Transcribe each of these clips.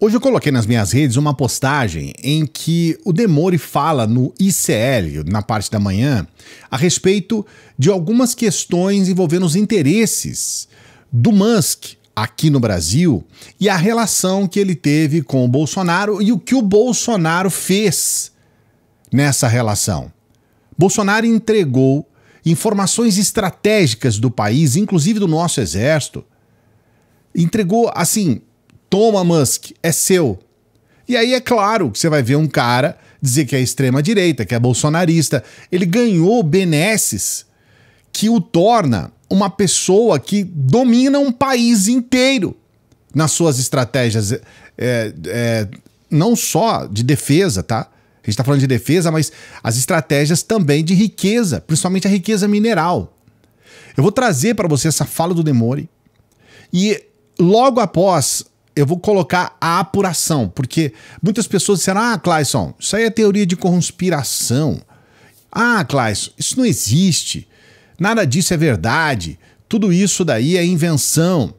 Hoje eu coloquei nas minhas redes uma postagem em que o Demore fala no ICL, na parte da manhã, a respeito de algumas questões envolvendo os interesses do Musk aqui no Brasil e a relação que ele teve com o Bolsonaro e o que o Bolsonaro fez nessa relação. Bolsonaro entregou informações estratégicas do país, inclusive do nosso exército. Entregou, assim, Toma, Musk, é seu. E aí é claro que você vai ver um cara dizer que é extrema-direita, que é bolsonarista. Ele ganhou benesses que o torna uma pessoa que domina um país inteiro nas suas estratégias, é, é, não só de defesa, tá? A gente está falando de defesa, mas as estratégias também de riqueza, principalmente a riqueza mineral. Eu vou trazer para você essa fala do Demore e logo após eu vou colocar a apuração, porque muitas pessoas disseram: ah, Clayson, isso aí é teoria de conspiração. Ah, Clayson, isso não existe. Nada disso é verdade. Tudo isso daí é invenção.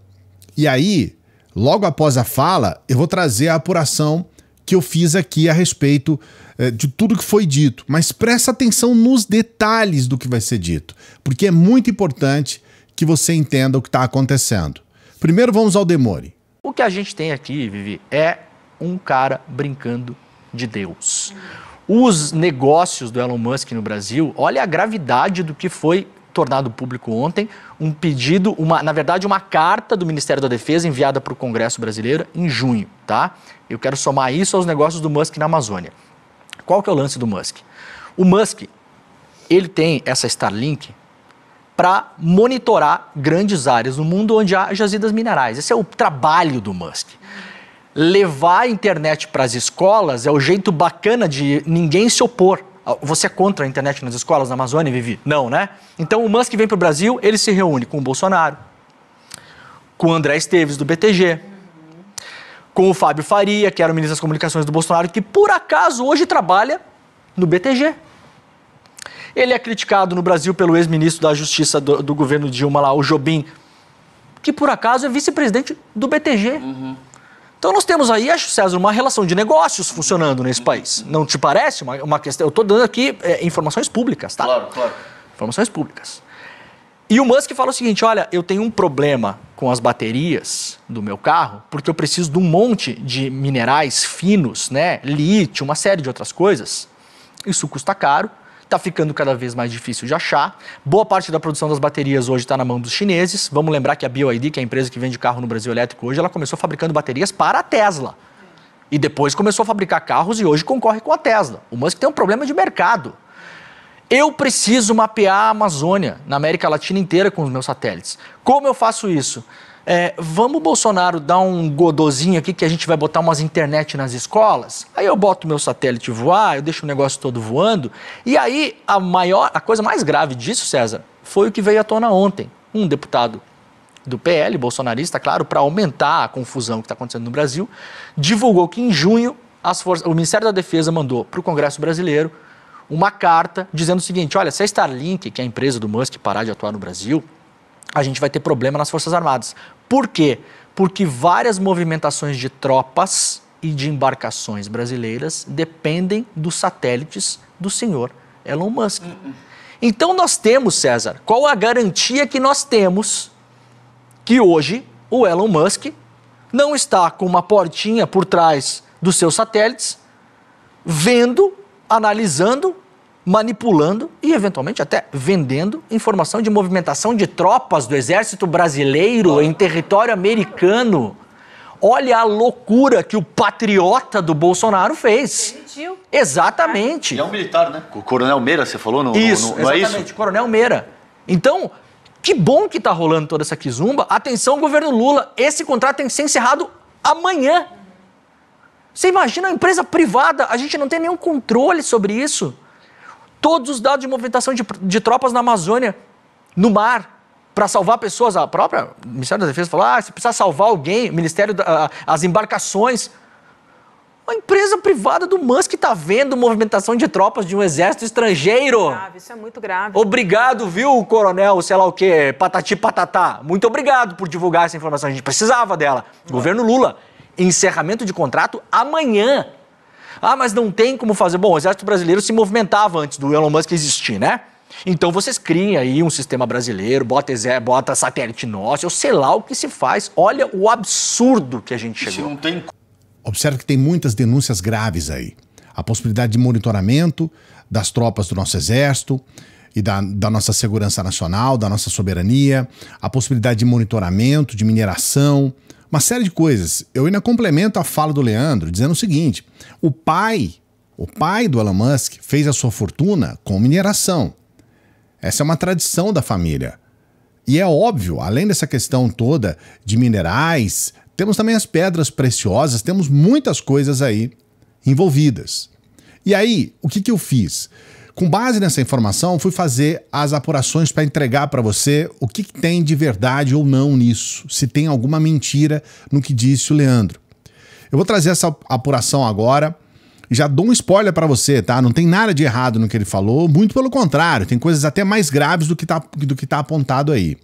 E aí, logo após a fala, eu vou trazer a apuração que eu fiz aqui a respeito eh, de tudo que foi dito. Mas presta atenção nos detalhes do que vai ser dito, porque é muito importante que você entenda o que está acontecendo. Primeiro, vamos ao Demore. O que a gente tem aqui, Vivi, é um cara brincando de Deus. Os negócios do Elon Musk no Brasil, olha a gravidade do que foi tornado público ontem, um pedido, uma, na verdade, uma carta do Ministério da Defesa enviada para o Congresso brasileiro em junho, tá? Eu quero somar isso aos negócios do Musk na Amazônia. Qual que é o lance do Musk? O Musk, ele tem essa Starlink para monitorar grandes áreas no mundo onde há jazidas minerais. Esse é o trabalho do Musk. Levar a internet para as escolas é o jeito bacana de ninguém se opor. Ah, você é contra a internet nas escolas na Amazônia, Vivi? Não, né? Então o Musk vem para o Brasil, ele se reúne com o Bolsonaro, com o André Esteves, do BTG, com o Fábio Faria, que era o ministro das Comunicações do Bolsonaro, que por acaso hoje trabalha no BTG. Ele é criticado no Brasil pelo ex-ministro da Justiça do, do, governo Dilma, lá, o Jobim, que por acaso é vice-presidente do BTG. Uhum. Então nós temos aí, acho, César, uma relação de negócios funcionando nesse país. Não te parece uma, uma questão? Eu estou dando aqui é, informações públicas, tá? Claro, claro. Informações públicas. E o Musk fala o seguinte: olha, eu tenho um problema com as baterias do meu carro, porque eu preciso de um monte de minerais finos, né? Lítio, uma série de outras coisas. Isso custa caro está ficando cada vez mais difícil de achar. Boa parte da produção das baterias hoje está na mão dos chineses. Vamos lembrar que a BioID, que é a empresa que vende carro no Brasil elétrico hoje, ela começou fabricando baterias para a Tesla. E depois começou a fabricar carros e hoje concorre com a Tesla. O Musk tem um problema de mercado. Eu preciso mapear a Amazônia na América Latina inteira com os meus satélites. Como eu faço isso? é, vamos, Bolsonaro, dar um godozinho aqui que a gente vai botar umas internet nas escolas? Aí eu boto meu satélite voar, eu deixo o negócio todo voando. E aí a maior, a coisa mais grave disso, César, foi o que veio à tona ontem. Um deputado do PL, bolsonarista, claro, para aumentar a confusão que está acontecendo no Brasil, divulgou que em junho forças, o Ministério da Defesa mandou para o Congresso Brasileiro uma carta dizendo o seguinte: olha, se a Starlink, que é a empresa do Musk, parar de atuar no Brasil, a gente vai ter problema nas Forças Armadas. Por quê? Porque várias movimentações de tropas e de embarcações brasileiras dependem dos satélites do senhor Elon Musk. Então nós temos, César, qual a garantia que nós temos que hoje o Elon Musk não está com uma portinha por trás dos seus satélites, vendo, analisando manipulando e, eventualmente, até vendendo informação de movimentação de tropas do exército brasileiro em território americano. Olha a loucura que o patriota do Bolsonaro fez. Permitiu. Exatamente. Ele é um militar, né? O Coronel Meira, você falou? No, isso, no, no, exatamente, é isso? Coronel Meira. Então, que bom que está rolando toda essa quizumba. Atenção, governo Lula, esse contrato tem que ser encerrado amanhã. Você imagina a empresa privada, a gente não tem nenhum controle sobre isso todos os dados de movimentação de, de tropas na Amazônia, no mar, para salvar pessoas. A própria Ministério da Defesa falou: ah, se precisar salvar alguém, Ministério da, as embarcações. Uma empresa privada do Musk está vendo movimentação de tropas de um exército estrangeiro. Isso é, grave, isso é muito grave. Obrigado, viu, coronel, sei lá o quê, patati patatá. Muito obrigado por divulgar essa informação. A gente precisava dela. Governo Lula, encerramento de contrato amanhã. Ah, mas não tem como fazer. Bom, o exército brasileiro se movimentava antes do Elon Musk existir, né? Então vocês criem aí um sistema brasileiro, bota, exército, bota satélite nosso, eu sei lá o que se faz. Olha o absurdo que a gente chegou. Isso não tem... Observe que tem muitas denúncias graves aí. A possibilidade de monitoramento das tropas do nosso exército e da, da nossa segurança nacional, da nossa soberania, a possibilidade de monitoramento, de mineração, uma série de coisas. Eu ainda complemento a fala do Leandro dizendo o seguinte: o pai, o pai do Elon Musk fez a sua fortuna com mineração. Essa é uma tradição da família. E é óbvio, além dessa questão toda de minerais, temos também as pedras preciosas, temos muitas coisas aí envolvidas. E aí, o que, que eu fiz? Com base nessa informação, fui fazer as apurações para entregar para você o que, que tem de verdade ou não nisso, se tem alguma mentira no que disse o Leandro. Eu vou trazer essa apuração agora já dou um spoiler para você, tá? Não tem nada de errado no que ele falou, muito pelo contrário, tem coisas até mais graves do que tá, do que tá apontado aí.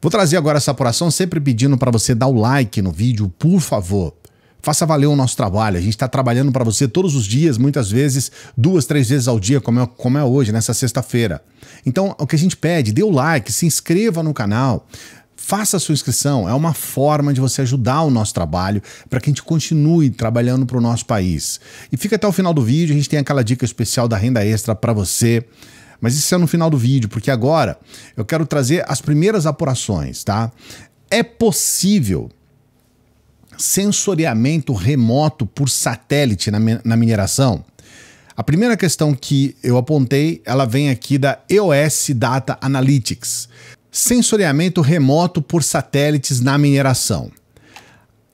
Vou trazer agora essa apuração, sempre pedindo para você dar o like no vídeo, por favor faça valer o nosso trabalho. A gente está trabalhando para você todos os dias, muitas vezes, duas, três vezes ao dia, como é, como é hoje, nessa sexta-feira. Então, o que a gente pede, dê o like, se inscreva no canal. Faça a sua inscrição, é uma forma de você ajudar o nosso trabalho para que a gente continue trabalhando para o nosso país. E fica até o final do vídeo, a gente tem aquela dica especial da renda extra para você. Mas isso é no final do vídeo, porque agora eu quero trazer as primeiras apurações, tá? É possível sensoriamento remoto por satélite na, mineração? A primeira questão que eu apontei, ela vem aqui da EOS Data Analytics. Sensoriamento remoto por satélites na mineração.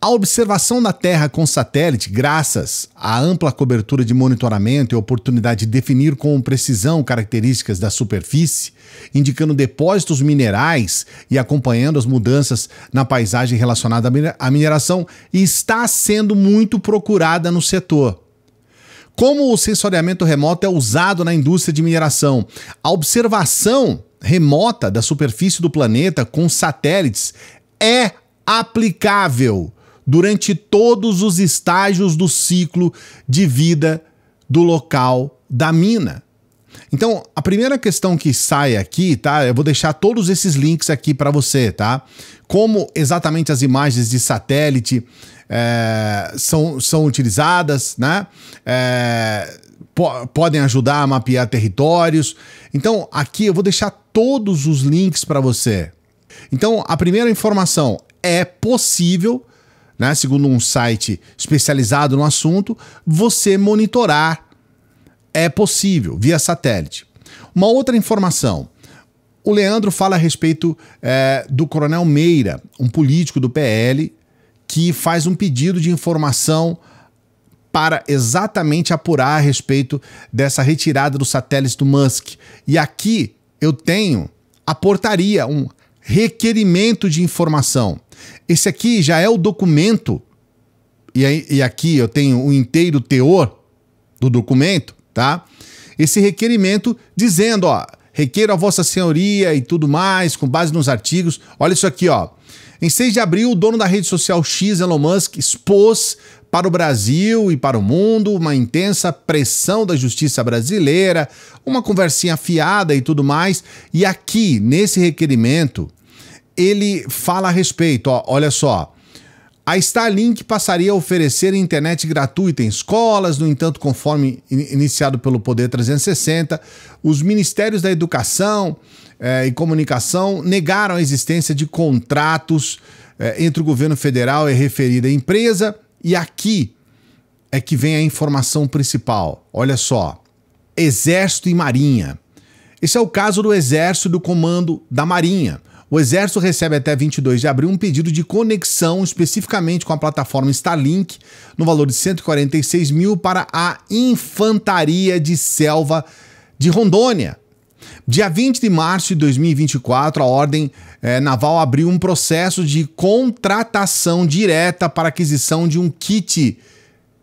A observação da Terra com satélite, graças à ampla cobertura de monitoramento e oportunidade de definir com precisão características da superfície, indicando depósitos minerais e acompanhando as mudanças na paisagem relacionada à mineração, está sendo muito procurada no setor. Como o sensoriamento remoto é usado na indústria de mineração, a observação remota da superfície do planeta com satélites é aplicável durante todos os estágios do ciclo de vida do local da mina. Então, a primeira questão que sai aqui, tá? Eu vou deixar todos esses links aqui para você, tá? Como exatamente as imagens de satélite é, são, são utilizadas, né? É, podem ajudar a mapear territórios. Então, aqui eu vou deixar todos os links para você. Então, a primeira informação é possível né, segundo um site especializado no assunto, você monitorar é possível via satélite. Uma outra informação. O Leandro fala a respeito é, do Coronel Meira, um político do PL, que faz um pedido de informação para exatamente apurar a respeito dessa retirada do satélite do Musk. E aqui eu tenho a portaria, um requerimento de informação. Esse aqui já é o documento, e, aí, e aqui eu tenho o inteiro teor do documento, tá? Esse requerimento dizendo, ó, requeiro a Vossa Senhoria e tudo mais, com base nos artigos. Olha isso aqui, ó. Em 6 de abril, o dono da rede social X, Elon Musk, expôs para o Brasil e para o mundo uma intensa pressão da justiça brasileira, uma conversinha afiada e tudo mais. E aqui, nesse requerimento, ele fala a respeito, ó, olha só. A Starlink passaria a oferecer internet gratuita em escolas, no entanto, conforme iniciado pelo Poder 360, os ministérios da Educação eh, e Comunicação negaram a existência de contratos eh, entre o governo federal e referida empresa. E aqui é que vem a informação principal. Olha só: Exército e Marinha. Esse é o caso do Exército e do Comando da Marinha. O Exército recebe até 22 de abril um pedido de conexão especificamente com a plataforma Starlink, no valor de 146 mil, para a Infantaria de Selva de Rondônia. Dia 20 de março de 2024, a Ordem eh, Naval abriu um processo de contratação direta para aquisição de um kit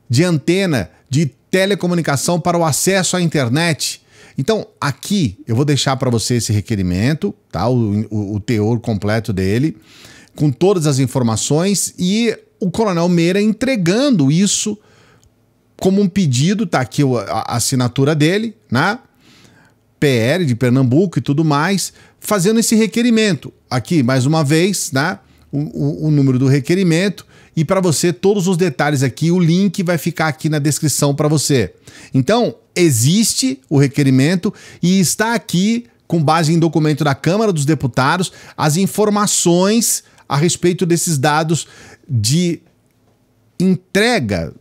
de antena de telecomunicação para o acesso à internet então, aqui eu vou deixar para você esse requerimento, tá? O, o, o, teor completo dele, com todas as informações e o Coronel Meira entregando isso como um pedido, tá aqui a, a assinatura dele, né? PR de Pernambuco e tudo mais, fazendo esse requerimento. Aqui, mais uma vez, né? O, o, o número do requerimento e para você, todos os detalhes aqui, o link vai ficar aqui na descrição para você. Então, existe o requerimento e está aqui, com base em documento da Câmara dos Deputados, as informações a respeito desses dados de entrega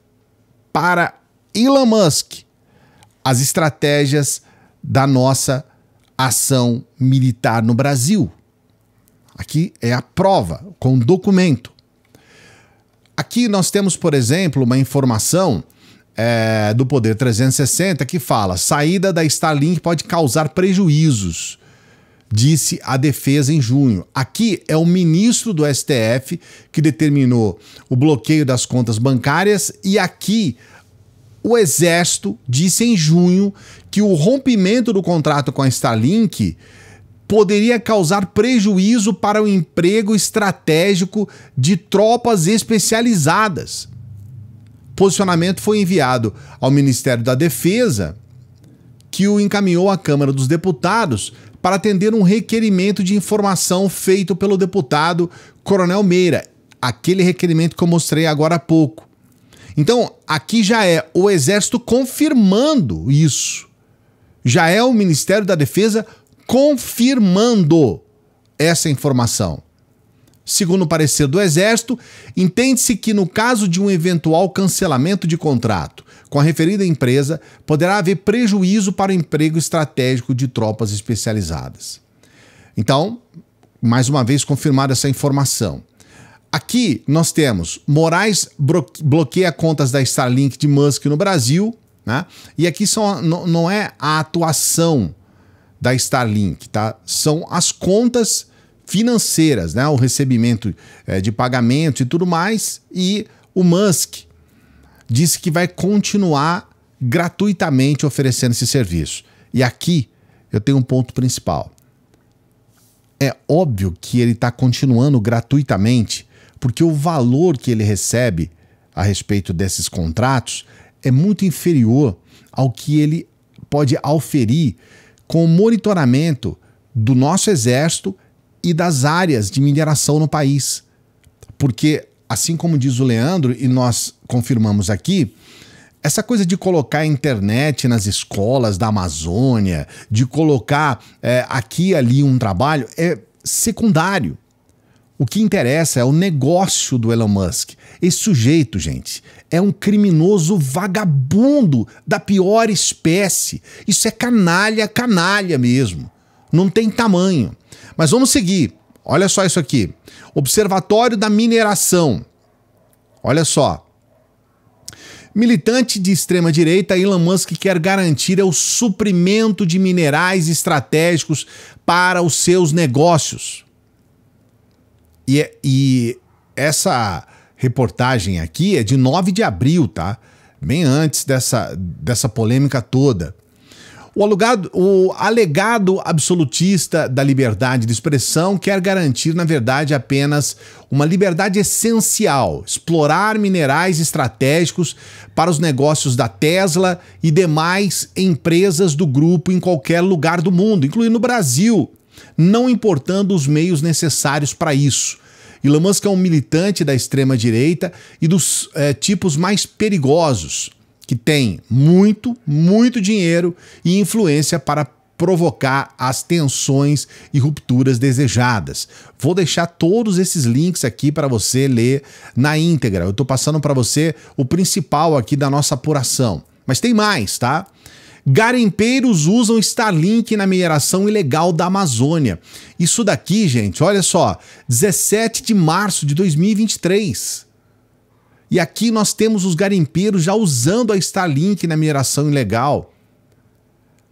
para Elon Musk as estratégias da nossa ação militar no Brasil. Aqui é a prova, com documento. Aqui nós temos, por exemplo, uma informação é, do Poder 360 que fala: saída da Starlink pode causar prejuízos, disse a defesa em junho. Aqui é o ministro do STF que determinou o bloqueio das contas bancárias, e aqui o Exército disse em junho que o rompimento do contrato com a Starlink poderia causar prejuízo para o emprego estratégico de tropas especializadas. O posicionamento foi enviado ao Ministério da Defesa, que o encaminhou à Câmara dos Deputados para atender um requerimento de informação feito pelo deputado Coronel Meira, aquele requerimento que eu mostrei agora há pouco. Então, aqui já é o Exército confirmando isso. Já é o Ministério da Defesa confirmando confirmando essa informação. Segundo o parecer do Exército, entende-se que no caso de um eventual cancelamento de contrato com a referida empresa, poderá haver prejuízo para o emprego estratégico de tropas especializadas. Então, mais uma vez confirmada essa informação. Aqui nós temos Moraes bloqueia contas da Starlink de Musk no Brasil, né? E aqui são, não é a atuação da Starlink, tá? São as contas financeiras, né? O recebimento é, de pagamentos e tudo mais. E o Musk disse que vai continuar gratuitamente oferecendo esse serviço. E aqui eu tenho um ponto principal. É óbvio que ele está continuando gratuitamente, porque o valor que ele recebe a respeito desses contratos é muito inferior ao que ele pode auferir com o monitoramento do nosso exército e das áreas de mineração no país. Porque, assim como diz o Leandro, e nós confirmamos aqui, essa coisa de colocar a internet nas escolas da Amazônia, de colocar é, aqui e ali um trabalho, é secundário. O que interessa é o negócio do Elon Musk. Esse sujeito, gente, é um criminoso vagabundo da pior espécie. Isso é canalha, canalha mesmo. Não tem tamanho. Mas vamos seguir. Olha só isso aqui. Observatório da Mineração. Olha só. Militante de extrema direita, Elon Musk quer garantir o suprimento de minerais estratégicos para os seus negócios. E, é, e essa reportagem aqui é de 9 de abril, tá? Bem antes dessa, dessa polêmica toda. O, alugado, o alegado absolutista da liberdade de expressão quer garantir, na verdade, apenas uma liberdade essencial, explorar minerais estratégicos para os negócios da Tesla e demais empresas do grupo em qualquer lugar do mundo, incluindo o Brasil, não importando os meios necessários para isso. Elon Musk é um militante da extrema-direita e dos é, tipos mais perigosos, que tem muito, muito dinheiro e influência para provocar as tensões e rupturas desejadas. Vou deixar todos esses links aqui para você ler na íntegra. Eu estou passando para você o principal aqui da nossa apuração. Mas tem mais, tá? Garimpeiros usam Starlink na mineração ilegal da Amazônia. Isso daqui, gente, olha só, 17 de março de 2023. E aqui nós temos os garimpeiros já usando a Starlink na mineração ilegal.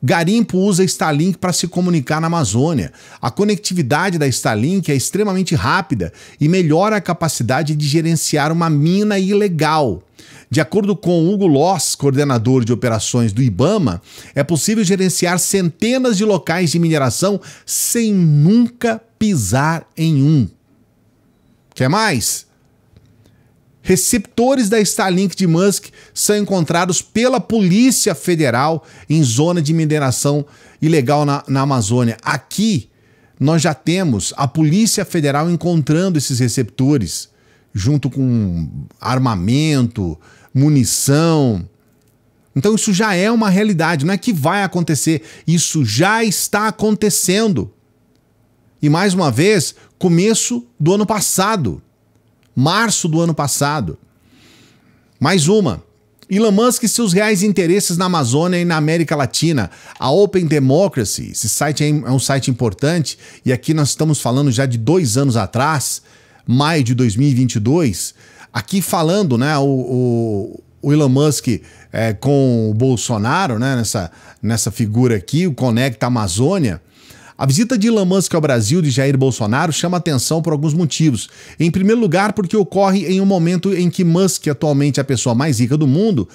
Garimpo usa Starlink para se comunicar na Amazônia. A conectividade da Starlink é extremamente rápida e melhora a capacidade de gerenciar uma mina ilegal. De acordo com Hugo Loss, coordenador de operações do IBAMA, é possível gerenciar centenas de locais de mineração sem nunca pisar em um. Quer mais? Receptores da Starlink de Musk são encontrados pela Polícia Federal em zona de mineração ilegal na, na Amazônia. Aqui nós já temos a Polícia Federal encontrando esses receptores, junto com armamento, munição. Então isso já é uma realidade, não é que vai acontecer, isso já está acontecendo. E mais uma vez, começo do ano passado, março do ano passado. Mais uma. Elon Musk e seus reais interesses na Amazônia e na América Latina. A Open Democracy, esse site é, é um site importante, e aqui nós estamos falando já de dois anos atrás, maio de 2022 aqui falando, né, o, o, o Elon Musk é, com o Bolsonaro, né, nessa, nessa figura aqui, o Conecta Amazônia. A visita de Elon Musk ao Brasil de Jair Bolsonaro chama atenção por alguns motivos. Em primeiro lugar, porque ocorre em um momento em que Musk, atualmente a pessoa mais rica do mundo,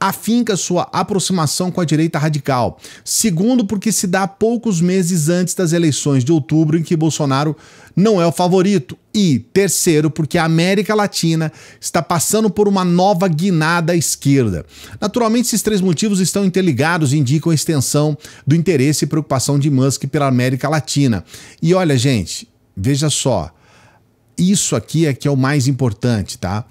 afinca sua aproximação com a direita radical. Segundo, porque se dá poucos meses antes das eleições de outubro em que Bolsonaro não é o favorito. E terceiro, porque a América Latina está passando por uma nova guinada à esquerda. Naturalmente, esses três motivos estão interligados e indicam a extensão do interesse e preocupação de Musk pela América Latina. E olha, gente, veja só, isso aqui é que é o mais importante, tá?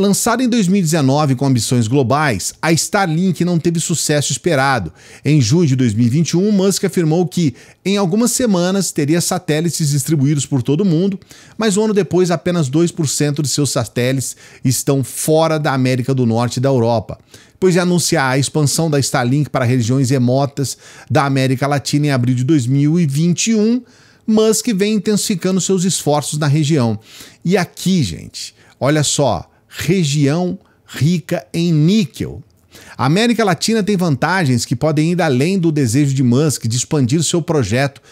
Lançada em 2019 com ambições globais, a Starlink não teve sucesso esperado. Em junho de 2021, Musk afirmou que, em algumas semanas, teria satélites distribuídos por todo o mundo, mas um ano depois, apenas 2% de seus satélites estão fora da América do Norte e da Europa depois de é, anunciar a expansão da Starlink para regiões remotas da América Latina em abril de 2021, Musk vem intensificando seus esforços na região. E aqui, gente, olha só, região rica em níquel. A América Latina tem vantagens que podem ir além do desejo de Musk de expandir seu projeto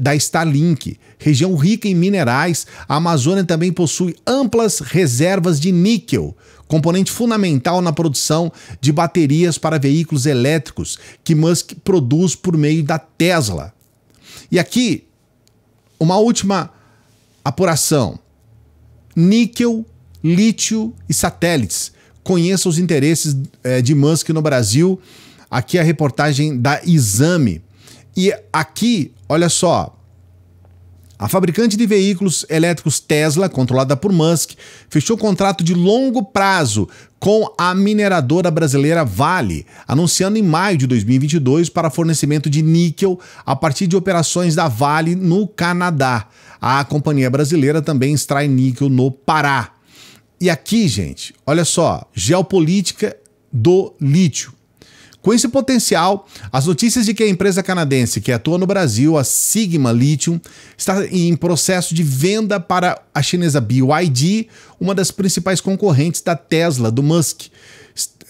da Starlink. Região rica em minerais, a Amazônia também possui amplas reservas de níquel, componente fundamental na produção de baterias para veículos elétricos que Musk produz por meio da Tesla. E aqui, uma última apuração: níquel lítio e satélites. Conheça os interesses é, de Musk no Brasil. Aqui a reportagem da Exame. E aqui, olha só. A fabricante de veículos elétricos Tesla, controlada por Musk, fechou contrato de longo prazo com a mineradora brasileira Vale, anunciando em maio de 2022 para fornecimento de níquel a partir de operações da Vale no Canadá. A companhia brasileira também extrai níquel no Pará. E aqui, gente, olha só, geopolítica do lítio. Com esse potencial, as notícias de que a empresa canadense que atua no Brasil, a Sigma Lithium, está em processo de venda para a chinesa BYD, uma das principais concorrentes da Tesla, do Musk.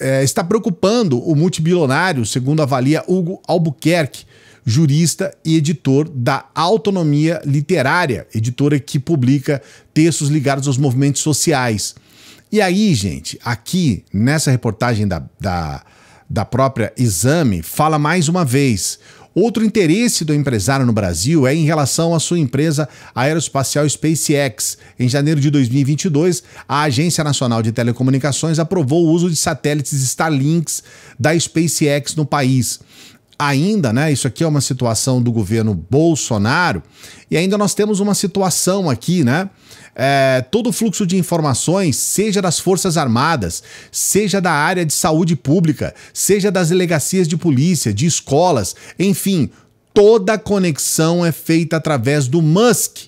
Eh, está preocupando o multibilionário, segundo avalia Hugo Albuquerque, jurista e editor da Autonomia Literária, editora que publica textos ligados aos movimentos sociais. E aí, gente, aqui nessa reportagem da, da, da própria Exame, fala mais uma vez. Outro interesse do empresário no Brasil é em relação à sua empresa aeroespacial SpaceX. Em janeiro de 2022, a Agência Nacional de Telecomunicações aprovou o uso de satélites Starlinks da SpaceX no país ainda, né? Isso aqui é uma situação do governo Bolsonaro e ainda nós temos uma situação aqui, né? É, todo o fluxo de informações, seja das Forças Armadas, seja da área de saúde pública, seja das delegacias de polícia, de escolas, enfim, toda conexão é feita através do Musk.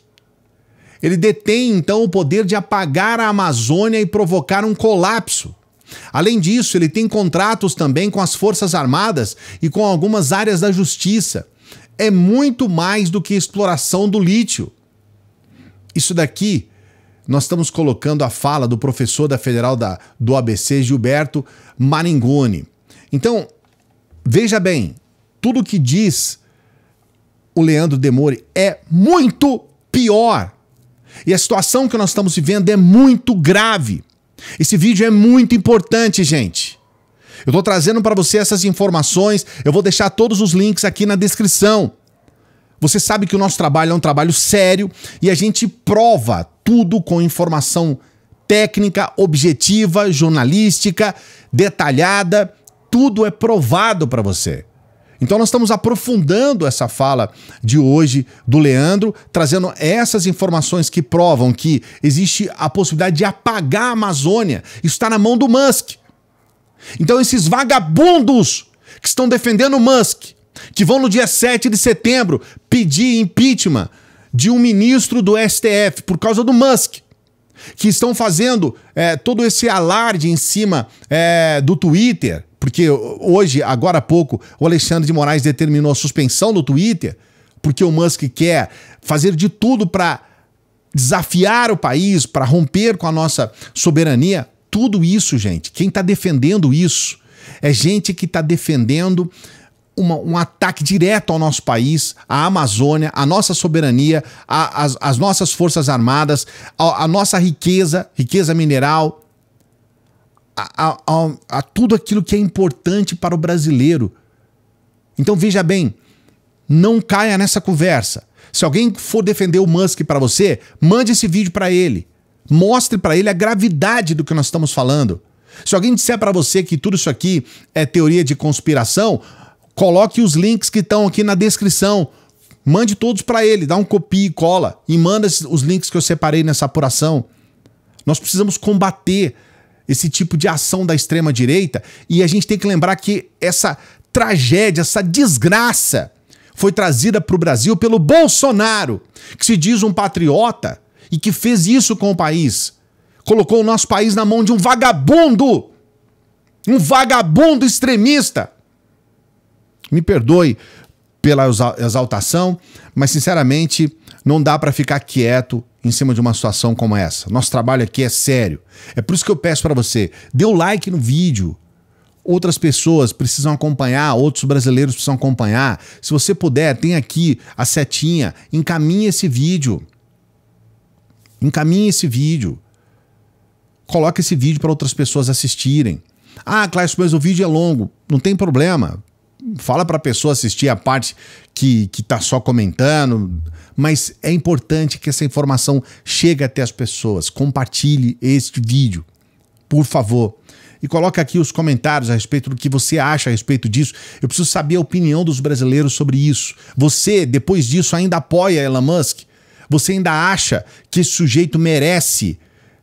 Ele detém então o poder de apagar a Amazônia e provocar um colapso. Além disso, ele tem contratos também com as Forças Armadas e com algumas áreas da justiça. É muito mais do que exploração do lítio. Isso daqui nós estamos colocando a fala do professor da Federal da, do ABC, Gilberto Maringoni. Então, veja bem, tudo que diz o Leandro Demore é muito pior. E a situação que nós estamos vivendo é muito grave. Esse vídeo é muito importante, gente. Eu estou trazendo para você essas informações, eu vou deixar todos os links aqui na descrição. Você sabe que o nosso trabalho é um trabalho sério e a gente prova tudo com informação técnica, objetiva, jornalística, detalhada. Tudo é provado para você. Então nós estamos aprofundando essa fala de hoje do Leandro, trazendo essas informações que provam que existe a possibilidade de apagar a Amazônia. Isso está na mão do Musk. Então esses vagabundos que estão defendendo o Musk, que vão no dia 7 de setembro pedir impeachment de um ministro do STF por causa do Musk, que estão fazendo é, todo esse alarde em cima é, do Twitter, porque hoje, agora há pouco, o Alexandre de Moraes determinou a suspensão do Twitter, porque o Musk quer fazer de tudo para desafiar o país, para romper com a nossa soberania. Tudo isso, gente, quem está defendendo isso é gente que está defendendo uma, um ataque direto ao nosso país, à Amazônia, à nossa soberania, às, nossas forças armadas, à nossa riqueza, riqueza mineral, a, a, a tudo aquilo que é importante para o brasileiro. Então veja bem, não caia nessa conversa. Se alguém for defender o Musk para você, mande esse vídeo para ele. Mostre para ele a gravidade do que nós estamos falando. Se alguém disser para você que tudo isso aqui é teoria de conspiração, coloque os links que estão aqui na descrição. Mande todos para ele, dá um copia e cola e manda os links que eu separei nessa apuração. Nós precisamos combater esse tipo de ação da extrema-direita, e a gente tem que lembrar que essa tragédia, essa desgraça, foi trazida para o Brasil pelo Bolsonaro, que se diz um patriota e que fez isso com o país. Colocou o nosso país na mão de um vagabundo, um vagabundo extremista. Me perdoe pela exaltação, mas sinceramente não dá para ficar quieto em cima de uma situação como essa. Nosso trabalho aqui é sério. É por isso que eu peço para você, dê o um like no vídeo. Outras pessoas precisam acompanhar, outros brasileiros precisam acompanhar. Se você puder, tem aqui a setinha, encaminhe esse vídeo. Encaminhe esse vídeo. Coloque esse vídeo para outras pessoas assistirem. Ah, Cláudio, mas o vídeo é longo. Não tem problema. Fala para a pessoa assistir a parte que, que tá só comentando mas é importante que essa informação chegue até as pessoas. Compartilhe este vídeo, por favor. E coloque aqui os comentários a respeito do que você acha a respeito disso. Eu preciso saber a opinião dos brasileiros sobre isso. Você, depois disso, ainda apoia Elon Musk? Você ainda acha que esse sujeito merece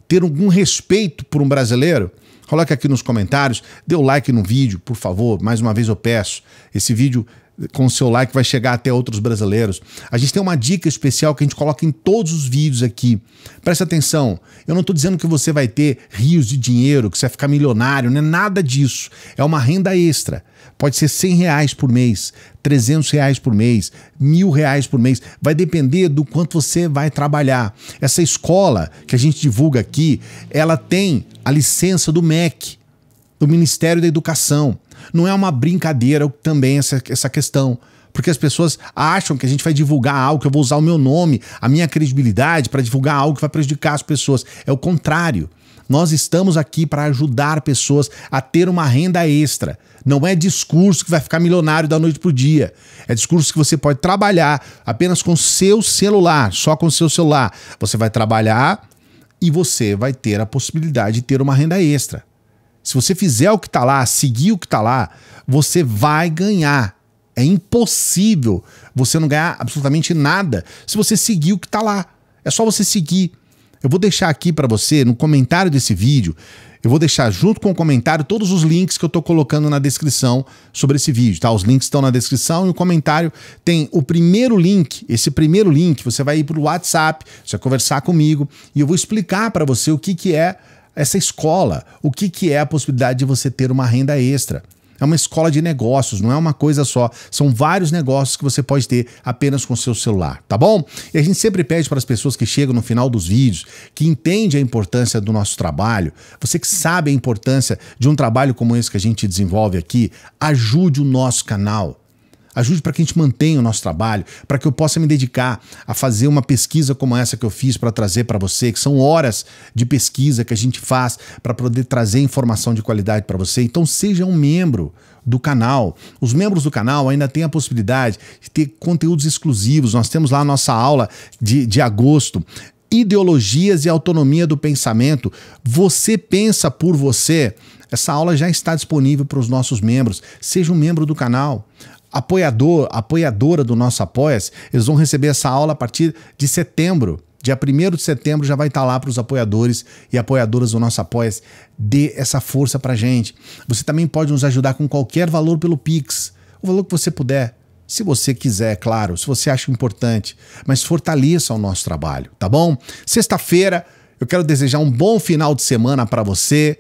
ter algum respeito por um brasileiro? Coloque aqui nos comentários, dê o like no vídeo, por favor. Mais uma vez eu peço. Esse vídeo com o seu like vai chegar até outros brasileiros. A gente tem uma dica especial que a gente coloca em todos os vídeos aqui. Presta atenção, eu não estou dizendo que você vai ter rios de dinheiro, que você vai ficar milionário, não é nada disso. É uma renda extra. Pode ser 100 reais por mês, 300 reais por mês, mil reais por mês. Vai depender do quanto você vai trabalhar. Essa escola que a gente divulga aqui, ela tem a licença do MEC, do Ministério da Educação não é uma brincadeira também essa, essa questão. Porque as pessoas acham que a gente vai divulgar algo, que eu vou usar o meu nome, a minha credibilidade para divulgar algo que vai prejudicar as pessoas. É o contrário. Nós estamos aqui para ajudar pessoas a ter uma renda extra. Não é discurso que vai ficar milionário da noite para o dia. É discurso que você pode trabalhar apenas com seu celular, só com seu celular. Você vai trabalhar e você vai ter a possibilidade de ter uma renda extra. Se você fizer o que está lá, seguir o que está lá, você vai ganhar. É impossível você não ganhar absolutamente nada se você seguir o que está lá. É só você seguir. Eu vou deixar aqui para você, no comentário desse vídeo, eu vou deixar junto com o comentário todos os links que eu estou colocando na descrição sobre esse vídeo, tá? Os links estão na descrição e o comentário tem o primeiro link. Esse primeiro link você vai ir para o WhatsApp, você vai conversar comigo e eu vou explicar para você o que, que é essa escola. O que, que é a possibilidade de você ter uma renda extra? É uma escola de negócios, não é uma coisa só. São vários negócios que você pode ter apenas com seu celular, tá bom? E a gente sempre pede para as pessoas que chegam no final dos vídeos, que entendem a importância do nosso trabalho, você que sabe a importância de um trabalho como esse que a gente desenvolve aqui, ajude o nosso canal ajude para que a gente mantenha o nosso trabalho, para que eu possa me dedicar a fazer uma pesquisa como essa que eu fiz para trazer para você, que são horas de pesquisa que a gente faz para poder trazer informação de qualidade para você. Então seja um membro do canal. Os membros do canal ainda têm a possibilidade de ter conteúdos exclusivos. Nós temos lá a nossa aula de, de agosto ideologias e autonomia do pensamento. Você pensa por você. Essa aula já está disponível para os nossos membros. Seja um membro do canal apoiador, apoiadora do nosso Apoia-se, eles vão receber essa aula a partir de setembro. Dia 1 de setembro já vai estar lá para os apoiadores e apoiadoras do nosso Apoia-se. Dê essa força para gente. Você também pode nos ajudar com qualquer valor pelo Pix, o valor que você puder. Se você quiser, claro, se você acha importante, mas fortaleça o nosso trabalho, tá bom? Sexta-feira, eu quero desejar um bom final de semana para você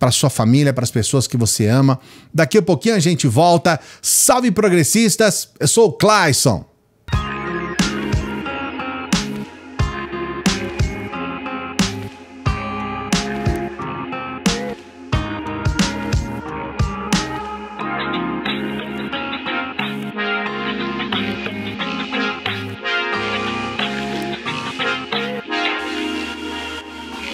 para sua família, para as pessoas que você ama. Daqui a pouquinho a gente volta. Salve progressistas, eu sou o Clayson.